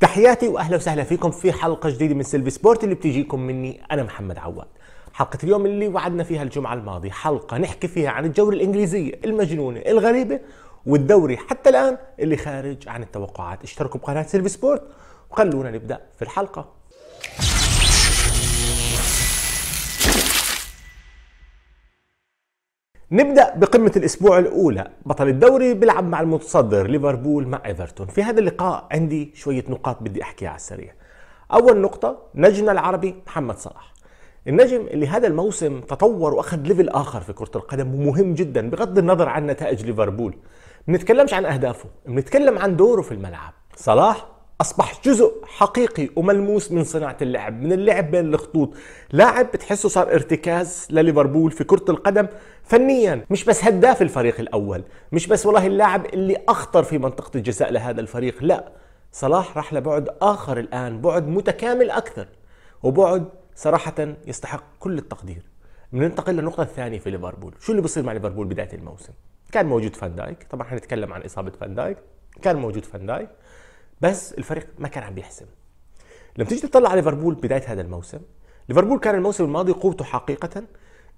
تحياتي واهلا وسهلا فيكم في حلقه جديده من سيلفي سبورت اللي بتجيكم مني انا محمد عواد حلقة اليوم اللي وعدنا فيها الجمعة الماضية حلقة نحكي فيها عن الجولة الإنجليزية المجنونة الغريبة والدوري حتى الآن اللي خارج عن التوقعات اشتركوا بقناة سيلفي سبورت وخلونا نبدأ في الحلقة نبدا بقمه الاسبوع الاولى بطل الدوري بيلعب مع المتصدر ليفربول مع ايفرتون في هذا اللقاء عندي شويه نقاط بدي احكيها على السريع اول نقطه نجمنا العربي محمد صلاح النجم اللي هذا الموسم تطور واخذ ليفل اخر في كره القدم ومهم جدا بغض النظر عن نتائج ليفربول بنتكلمش عن اهدافه بنتكلم عن دوره في الملعب صلاح اصبح جزء حقيقي وملموس من صناعه اللعب من اللعب بين الخطوط لاعب بتحسه صار ارتكاز لليفربول في كره القدم فنيا مش بس هداف الفريق الاول مش بس والله اللاعب اللي اخطر في منطقه الجزاء لهذا الفريق لا صلاح راح لبعد اخر الان بعد متكامل اكثر وبعد صراحه يستحق كل التقدير بننتقل للنقطه الثانيه في ليفربول شو اللي بصير مع ليفربول بدايه الموسم كان موجود فان دايك طبعا حنتكلم عن اصابه فان دايك كان موجود فان دايك بس الفريق ما كان عم بيحسم لما تيجي تطلع على ليفربول بدايه هذا الموسم ليفربول كان الموسم الماضي قوته حقيقه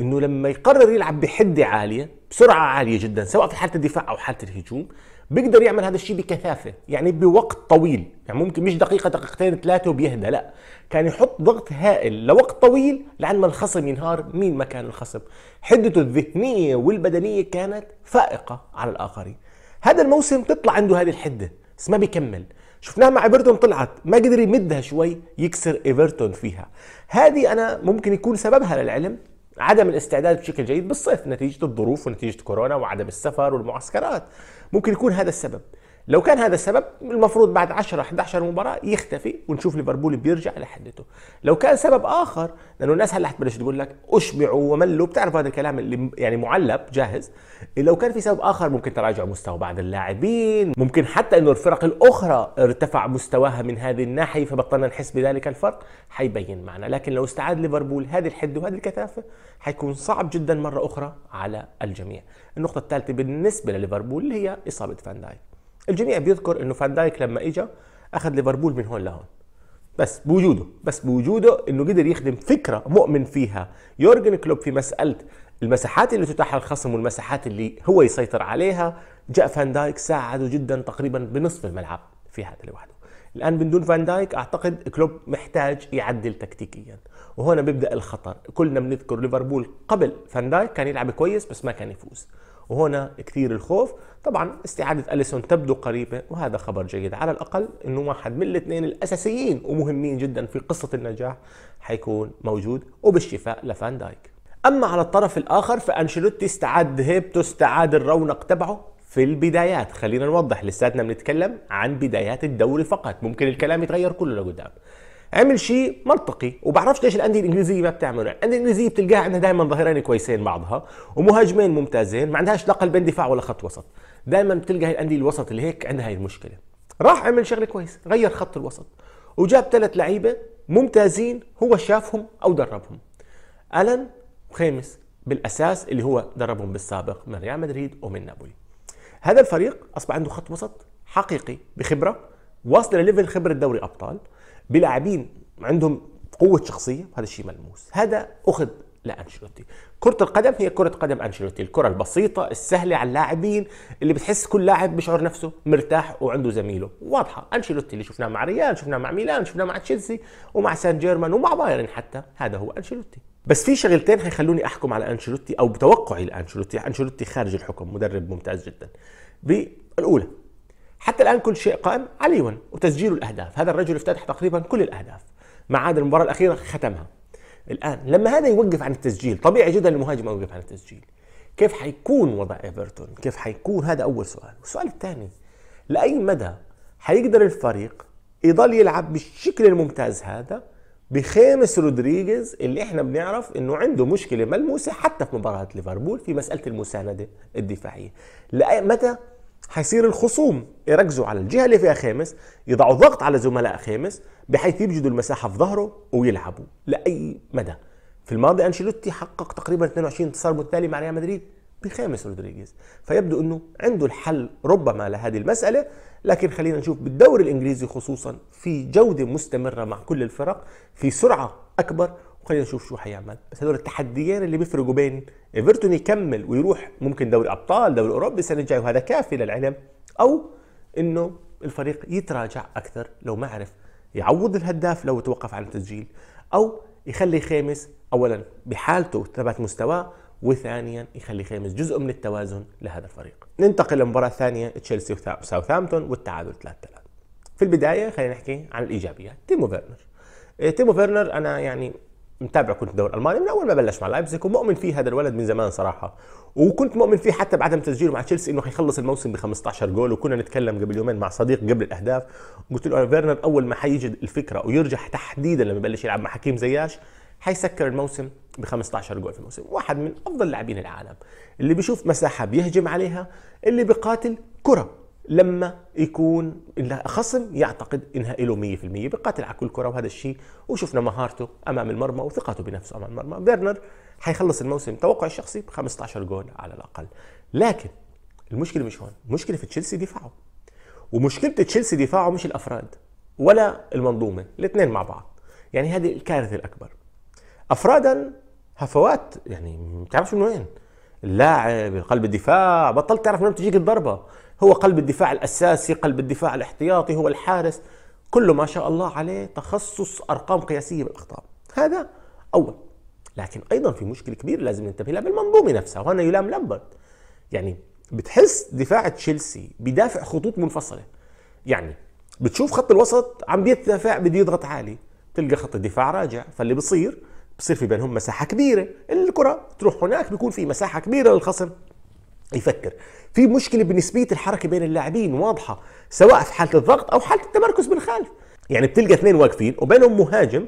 انه لما يقرر يلعب بحده عاليه بسرعه عاليه جدا سواء في حاله الدفاع او حاله الهجوم بيقدر يعمل هذا الشيء بكثافه يعني بوقت طويل يعني ممكن مش دقيقه دقيقتين ثلاثه وبيهدى لا كان يحط ضغط هائل لوقت طويل لعند ما الخصم ينهار مين ما كان الخصم حدته الذهنيه والبدنيه كانت فائقه على الاخرين هذا الموسم تطلع عنده هذه الحده بس ما بيكمل شفناها مع ايفرتون طلعت ما قدر يمدها شوي يكسر ايفرتون فيها هذه انا ممكن يكون سببها للعلم عدم الاستعداد بشكل جيد بالصيف نتيجه الظروف ونتيجه كورونا وعدم السفر والمعسكرات ممكن يكون هذا السبب لو كان هذا السبب المفروض بعد 10 11 مباراه يختفي ونشوف ليفربول بيرجع لحدته لو كان سبب اخر لانه الناس هلا حتبلش تقول لك اشبعوا وملوا بتعرف هذا الكلام اللي يعني معلب جاهز لو كان في سبب اخر ممكن تراجع مستوى بعض اللاعبين ممكن حتى انه الفرق الاخرى ارتفع مستواها من هذه الناحيه فبطلنا نحس بذلك الفرق حيبين معنا لكن لو استعاد ليفربول هذه الحده وهذه الكثافه حيكون صعب جدا مره اخرى على الجميع النقطه الثالثه بالنسبه لليفربول اللي هي اصابه فان دايك الجميع بيذكر انه فان دايك لما اجى اخذ ليفربول من هون لهون بس بوجوده بس بوجوده انه قدر يخدم فكره مؤمن فيها يورجن كلوب في مساله المساحات اللي تتاح الخصم والمساحات اللي هو يسيطر عليها جاء فان دايك ساعده جدا تقريبا بنصف الملعب في هذا لوحده الان من دون فان دايك اعتقد كلوب محتاج يعدل تكتيكيا وهنا بيبدا الخطر كلنا بنذكر ليفربول قبل فان دايك كان يلعب كويس بس ما كان يفوز وهنا كثير الخوف طبعا استعادة أليسون تبدو قريبة وهذا خبر جيد على الأقل أنه واحد من الاثنين الأساسيين ومهمين جدا في قصة النجاح حيكون موجود وبالشفاء لفان دايك أما على الطرف الآخر فأنشيلوتي استعاد هيبته استعاد الرونق تبعه في البدايات خلينا نوضح لساتنا بنتكلم عن بدايات الدوري فقط ممكن الكلام يتغير كله لقدام عمل شيء منطقي وبعرفش ليش الانديه الانجليزيه ما بتعمله الانديه الانجليزيه بتلقاها عندها دائما ظهيرين كويسين بعضها ومهاجمين ممتازين ما عندهاش لا قلبين دفاع ولا خط وسط دائما بتلقى هي الانديه الوسط اللي هيك عندها هي المشكله راح عمل شغله كويس غير خط الوسط وجاب ثلاث لعيبه ممتازين هو شافهم او دربهم الن وخامس بالاساس اللي هو دربهم بالسابق من ريال مدريد ومن نابولي هذا الفريق اصبح عنده خط وسط حقيقي بخبره واصل لليفل خبره دوري ابطال بلاعبين عندهم قوه شخصيه هذا الشيء ملموس هذا اخذ لانشيلوتي كرة القدم هي كرة قدم انشيلوتي، الكرة البسيطة السهلة على اللاعبين اللي بتحس كل لاعب بيشعر نفسه مرتاح وعنده زميله، واضحة انشيلوتي اللي شفناه مع ريال، شفناه مع ميلان، شفناه مع تشيلسي ومع سان جيرمان ومع بايرن حتى، هذا هو انشيلوتي. بس في شغلتين حيخلوني احكم على انشيلوتي او بتوقعي لانشيلوتي، انشيلوتي خارج الحكم مدرب ممتاز جدا. بالاولى حتى الآن كل شيء قائم علي وتسجيل الأهداف هذا الرجل افتتح تقريبا كل الأهداف ما عاد المباراة الأخيرة ختمها الآن لما هذا يوقف عن التسجيل طبيعي جدا المهاجم يوقف عن التسجيل كيف حيكون وضع ايفرتون؟ كيف حيكون هذا اول سؤال، والسؤال الثاني لاي مدى حيقدر الفريق يضل يلعب بالشكل الممتاز هذا بخيمس رودريغيز اللي احنا بنعرف انه عنده مشكله ملموسه حتى في مباراه ليفربول في مساله المسانده الدفاعيه، لأي متى حيصير الخصوم يركزوا على الجهه اللي فيها خامس يضعوا ضغط على زملاء خامس بحيث يبجدوا المساحه في ظهره ويلعبوا لاي مدى في الماضي انشيلوتي حقق تقريبا 22 انتصار متتالي مع ريال مدريد بخامس رودريجيز فيبدو انه عنده الحل ربما لهذه المساله لكن خلينا نشوف بالدوري الانجليزي خصوصا في جوده مستمره مع كل الفرق في سرعه اكبر خلينا نشوف شو هيعمل بس هدول التحديين اللي بيفرقوا بين ايفرتون يكمل ويروح ممكن دوري ابطال دوري اوروبي السنه الجايه وهذا كافي للعلم او انه الفريق يتراجع اكثر لو ما عرف يعوض الهداف لو توقف عن التسجيل او يخلي خامس اولا بحالته ثبات مستواه وثانيا يخلي خامس جزء من التوازن لهذا الفريق ننتقل للمباراة الثانية تشيلسي وساوثهامبتون والتعادل 3 3 في البداية خلينا نحكي عن الإيجابيات تيمو فيرنر إيه، تيمو فيرنر أنا يعني متابع كنت الدوري الالماني من اول ما بلش مع لايبزيج ومؤمن فيه هذا الولد من زمان صراحه وكنت مؤمن فيه حتى بعدم تسجيله مع تشيلسي انه حيخلص الموسم ب 15 جول وكنا نتكلم قبل يومين مع صديق قبل الاهداف قلت له فيرنر اول ما حيجد الفكره ويرجع تحديدا لما يبلش يلعب مع حكيم زياش حيسكر الموسم ب 15 جول في الموسم واحد من افضل لاعبين العالم اللي بيشوف مساحه بيهجم عليها اللي بيقاتل كره لما يكون خصم يعتقد انها له 100% بقاتل على كل كره وهذا الشيء وشفنا مهارته امام المرمى وثقته بنفسه امام المرمى فيرنر حيخلص الموسم توقعي الشخصي ب 15 جول على الاقل لكن المشكله مش هون المشكله في تشيلسي دفاعه ومشكله تشيلسي دفاعه مش الافراد ولا المنظومه الاثنين مع بعض يعني هذه الكارثه الاكبر افرادا هفوات يعني ما بتعرفش من وين اللاعب قلب الدفاع بطلت تعرف من وين بتجيك الضربه هو قلب الدفاع الأساسي قلب الدفاع الاحتياطي هو الحارس كله ما شاء الله عليه تخصص أرقام قياسية بالأخطاء هذا أول لكن أيضا في مشكلة كبيرة لازم ننتبه لها بالمنظومة نفسها وهنا يلام لمبرد يعني بتحس دفاع تشيلسي بدافع خطوط منفصلة يعني بتشوف خط الوسط عم بيدافع بده يضغط عالي تلقى خط الدفاع راجع فاللي بصير بصير في بينهم مساحة كبيرة الكرة تروح هناك بيكون في مساحة كبيرة للخصم يفكر في مشكله بنسبيه الحركه بين اللاعبين واضحه سواء في حاله الضغط او حاله التمركز بالخلف يعني بتلقى اثنين واقفين وبينهم مهاجم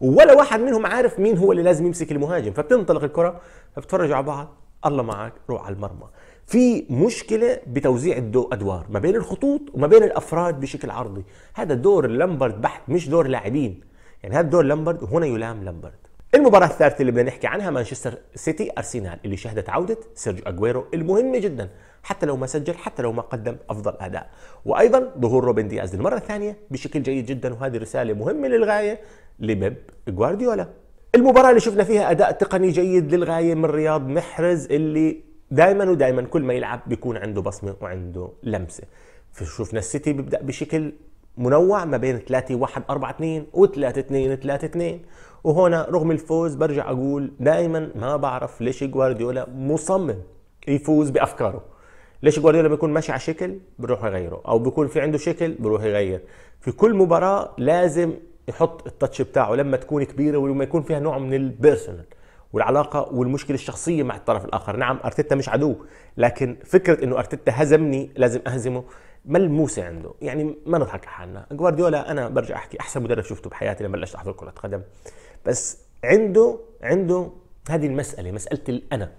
ولا واحد منهم عارف مين هو اللي لازم يمسك المهاجم فبتنطلق الكره فبتفرجوا على بعض الله معك روح على المرمى في مشكله بتوزيع الادوار ما بين الخطوط وما بين الافراد بشكل عرضي هذا دور لامبرد بحت مش دور لاعبين يعني هذا دور لامبرد وهنا يلام لامبرد المباراة الثالثة اللي بدنا نحكي عنها مانشستر سيتي أرسنال اللي شهدت عودة سيرجيو أجويرو المهمة جدا حتى لو ما سجل حتى لو ما قدم أفضل أداء وأيضا ظهور روبن دياز للمرة الثانية بشكل جيد جدا وهذه رسالة مهمة للغاية لبيب جوارديولا المباراة اللي شفنا فيها أداء تقني جيد للغاية من رياض محرز اللي دائما ودائما كل ما يلعب بيكون عنده بصمة وعنده لمسة فشوفنا السيتي بيبدأ بشكل منوع ما بين 3 1 4 2 و 3 2 3 2 وهنا رغم الفوز برجع اقول دائما ما بعرف ليش جوارديولا مصمم يفوز بافكاره ليش جوارديولا بيكون ماشي على شكل بروح يغيره او بيكون في عنده شكل بروح يغير في كل مباراه لازم يحط التاتش بتاعه لما تكون كبيره ولما يكون فيها نوع من البيرسونال والعلاقه والمشكله الشخصيه مع الطرف الاخر نعم ارتيتا مش عدو لكن فكره انه ارتيتا هزمني لازم اهزمه ملموسه عنده يعني ما نضحك على حالنا جوارديولا انا برجع احكي احسن مدرب شفته بحياتي لما بلشت احضر كره قدم بس عنده عنده هذه المسألة مسألة الأنا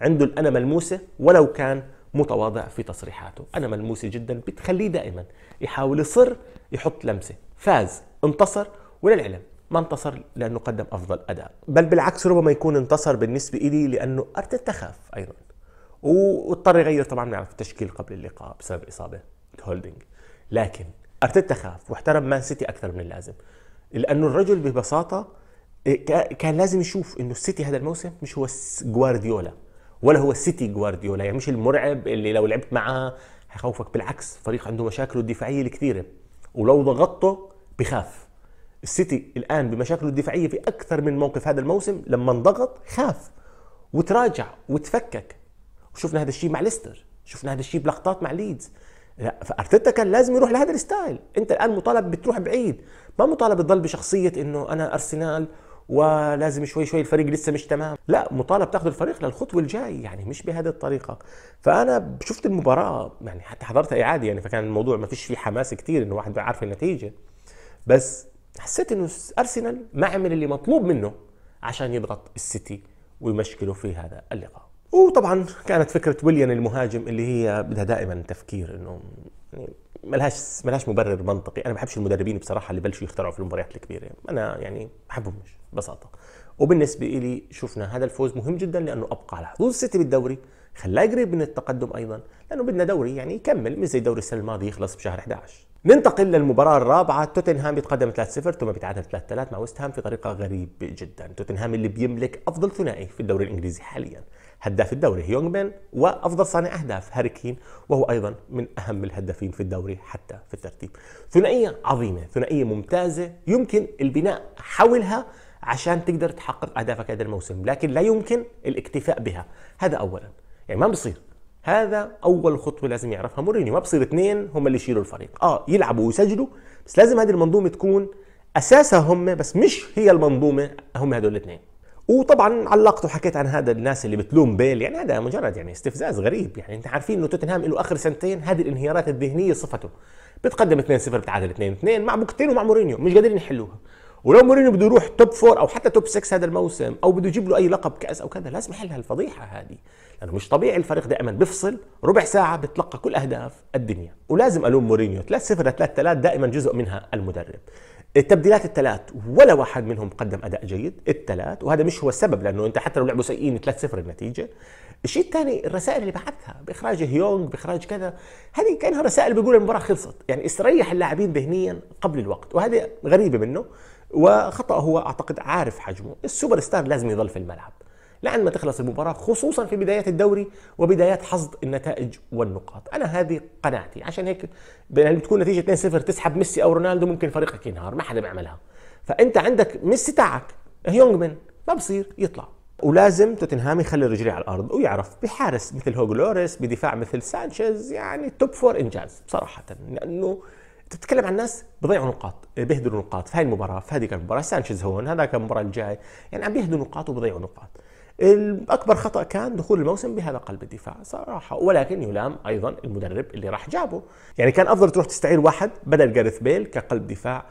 عنده الأنا ملموسة ولو كان متواضع في تصريحاته أنا ملموسة جدا بتخليه دائما يحاول يصر يحط لمسة فاز انتصر وللعلم ما انتصر لأنه قدم أفضل أداء بل بالعكس ربما يكون انتصر بالنسبة إلي لأنه أرتيتا خاف أيضا واضطر يغير طبعا نعرف التشكيل قبل اللقاء بسبب إصابة هولدينج لكن أرتيتا خاف واحترم مان سيتي أكثر من اللازم لأنه الرجل ببساطة إيه، كان لازم يشوف انه السيتي هذا الموسم مش هو جوارديولا ولا هو السيتي جوارديولا يعني مش المرعب اللي لو لعبت معاه هيخوفك بالعكس فريق عنده مشاكله الدفاعيه الكثيره ولو ضغطته بخاف السيتي الان بمشاكله الدفاعيه في اكثر من موقف هذا الموسم لما انضغط خاف وتراجع وتفكك وشفنا هذا الشيء مع ليستر شفنا هذا الشيء بلقطات مع ليدز لا فارتيتا كان لازم يروح لهذا الستايل انت الان مطالب بتروح بعيد ما مطالب تضل بشخصيه انه انا ارسنال ولازم شوي شوي الفريق لسه مش تمام لا مطالب تاخذ الفريق للخطوه الجاي يعني مش بهذه الطريقه فانا شفت المباراه يعني حتى حضرتها اعاده يعني فكان الموضوع ما فيش فيه حماس كثير انه واحد عارف النتيجه بس حسيت انه ارسنال ما عمل اللي مطلوب منه عشان يضغط السيتي ويمشكله في هذا اللقاء وطبعا كانت فكره ويليان المهاجم اللي هي بدها دائما تفكير انه يعني ملهاش ملهاش مبرر منطقي انا ما بحبش المدربين بصراحه اللي بلشوا يخترعوا في المباريات الكبيره انا يعني ما بحبهمش ببساطه وبالنسبه لي شفنا هذا الفوز مهم جدا لانه ابقى على حظوظ السيتي بالدوري خلاه قريب من التقدم ايضا لانه بدنا دوري يعني يكمل مش زي دوري السنه الماضيه يخلص بشهر 11 ننتقل للمباراة الرابعة توتنهام بيتقدم 3-0 ثم بيتعادل 3-3 مع ويست هام في طريقة غريبة جدا توتنهام اللي بيملك أفضل ثنائي في الدوري الإنجليزي حاليا هداف الدوري هيونغ بين وافضل صانع اهداف هاري كين وهو ايضا من اهم الهدافين في الدوري حتى في الترتيب. ثنائيه عظيمه، ثنائيه ممتازه يمكن البناء حولها عشان تقدر تحقق اهدافك هذا الموسم، لكن لا يمكن الاكتفاء بها، هذا اولا، يعني ما بصير هذا اول خطوه لازم يعرفها مورينيو، ما بصير اثنين هم اللي يشيلوا الفريق، اه يلعبوا ويسجلوا بس لازم هذه المنظومه تكون اساسها هم بس مش هي المنظومه هم هذول الاثنين. وطبعا علقت وحكيت عن هذا الناس اللي بتلوم بيل يعني هذا مجرد يعني استفزاز غريب يعني انت عارفين انه توتنهام له اخر سنتين هذه الانهيارات الذهنيه صفته بتقدم 2-0 بتعادل 2-2 مع بوكتين ومع مورينيو مش قادرين يحلوها ولو مورينيو بده يروح توب فور او حتى توب 6 هذا الموسم او بده يجيب له اي لقب كاس او كذا لازم يحل هالفضيحه هذه لانه مش طبيعي الفريق دائما بيفصل ربع ساعه بتلقى كل اهداف الدنيا ولازم الوم مورينيو 3 0 3 3 دائما جزء منها المدرب التبديلات الثلاث ولا واحد منهم قدم اداء جيد الثلاث وهذا مش هو السبب لانه انت حتى لو لعبوا سيئين 3-0 النتيجه الشيء الثاني الرسائل اللي بعثها باخراج هيونغ باخراج كذا هذه كانها رسائل بيقول المباراه خلصت يعني استريح اللاعبين ذهنيا قبل الوقت وهذه غريبه منه وخطا هو اعتقد عارف حجمه السوبر ستار لازم يظل في الملعب لعن ما تخلص المباراة خصوصا في بداية الدوري وبدايات حصد النتائج والنقاط أنا هذه قناعتي عشان هيك يعني بتكون نتيجة 2-0 تسحب ميسي أو رونالدو ممكن فريقك ينهار ما حدا بيعملها فأنت عندك ميسي تاعك هيونغ من ما بصير يطلع ولازم توتنهام يخلي رجليه على الارض ويعرف بحارس مثل هوجلوريس لوريس بدفاع مثل سانشيز يعني توب فور انجاز بصراحه لانه تتكلم عن ناس بضيعوا نقاط بيهدروا نقاط في هاي المباراه في هذيك المباراه سانشيز هون هذاك المباراه الجاي يعني عم بيهدروا نقاط وبضيعوا نقاط اكبر خطا كان دخول الموسم بهذا قلب الدفاع صراحه ولكن يلام ايضا المدرب اللي راح جابه يعني كان افضل تروح تستعير واحد بدل جارث بيل كقلب دفاع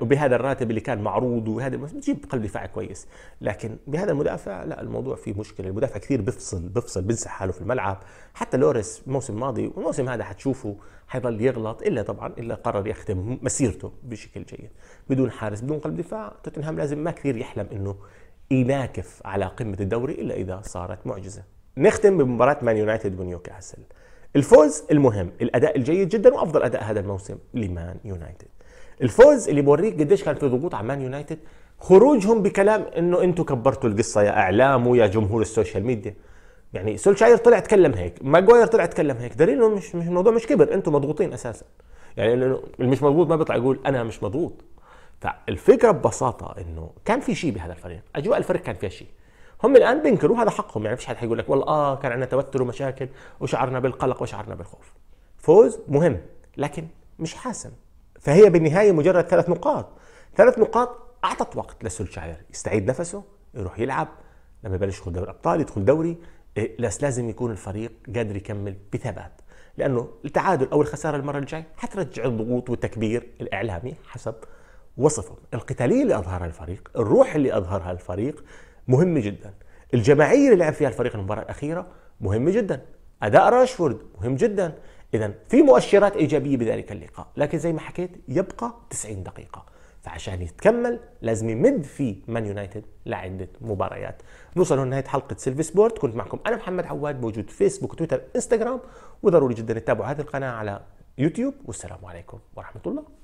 وبهذا الراتب اللي كان معروض وهذا تجيب قلب دفاع كويس لكن بهذا المدافع لا الموضوع فيه مشكله المدافع كثير بفصل بفصل بنسى حاله في الملعب حتى لوريس الموسم الماضي والموسم هذا حتشوفه حيظل يغلط الا طبعا الا قرر يختم مسيرته بشكل جيد بدون حارس بدون قلب دفاع توتنهام لازم ما كثير يحلم انه يناكف على قمة الدوري إلا إذا صارت معجزة نختم بمباراة مان يونايتد ونيوكاسل الفوز المهم الأداء الجيد جدا وأفضل أداء هذا الموسم لمان يونايتد الفوز اللي بوريك قديش كان في ضغوط على مان يونايتد خروجهم بكلام انه انتم كبرتوا القصه يا اعلام ويا جمهور السوشيال ميديا يعني سولشاير طلع تكلم هيك ماجواير طلع تكلم هيك دليل انه مش مش الموضوع مش كبر انتم مضغوطين اساسا يعني اللي مش مضغوط ما بيطلع يقول انا مش مضغوط فالفكره ببساطه انه كان في شيء بهذا الفريق اجواء الفريق كان فيها شيء هم الان بينكروا هذا حقهم يعني فيش حد حيقول لك والله اه كان عندنا توتر ومشاكل وشعرنا بالقلق وشعرنا بالخوف فوز مهم لكن مش حاسم فهي بالنهايه مجرد ثلاث نقاط ثلاث نقاط اعطت وقت لسولشاير يستعيد نفسه يروح يلعب لما يبلش يدخل دوري ابطال يدخل دوري بس إيه، لازم يكون الفريق قادر يكمل بثبات لانه التعادل او الخساره المره الجايه حترجع الضغوط والتكبير الاعلامي حسب وصفهم القتالية اللي أظهرها الفريق الروح اللي أظهرها الفريق مهمة جدا الجماعية اللي لعب فيها الفريق المباراة الأخيرة مهمة جدا أداء راشفورد مهم جدا إذا في مؤشرات إيجابية بذلك اللقاء لكن زي ما حكيت يبقى 90 دقيقة فعشان يتكمل لازم يمد في مان يونايتد لعدة مباريات نوصل لنهاية حلقة سيلفي سبورت كنت معكم أنا محمد عواد موجود فيسبوك تويتر انستغرام وضروري جدا تتابعوا هذه القناة على يوتيوب والسلام عليكم ورحمة الله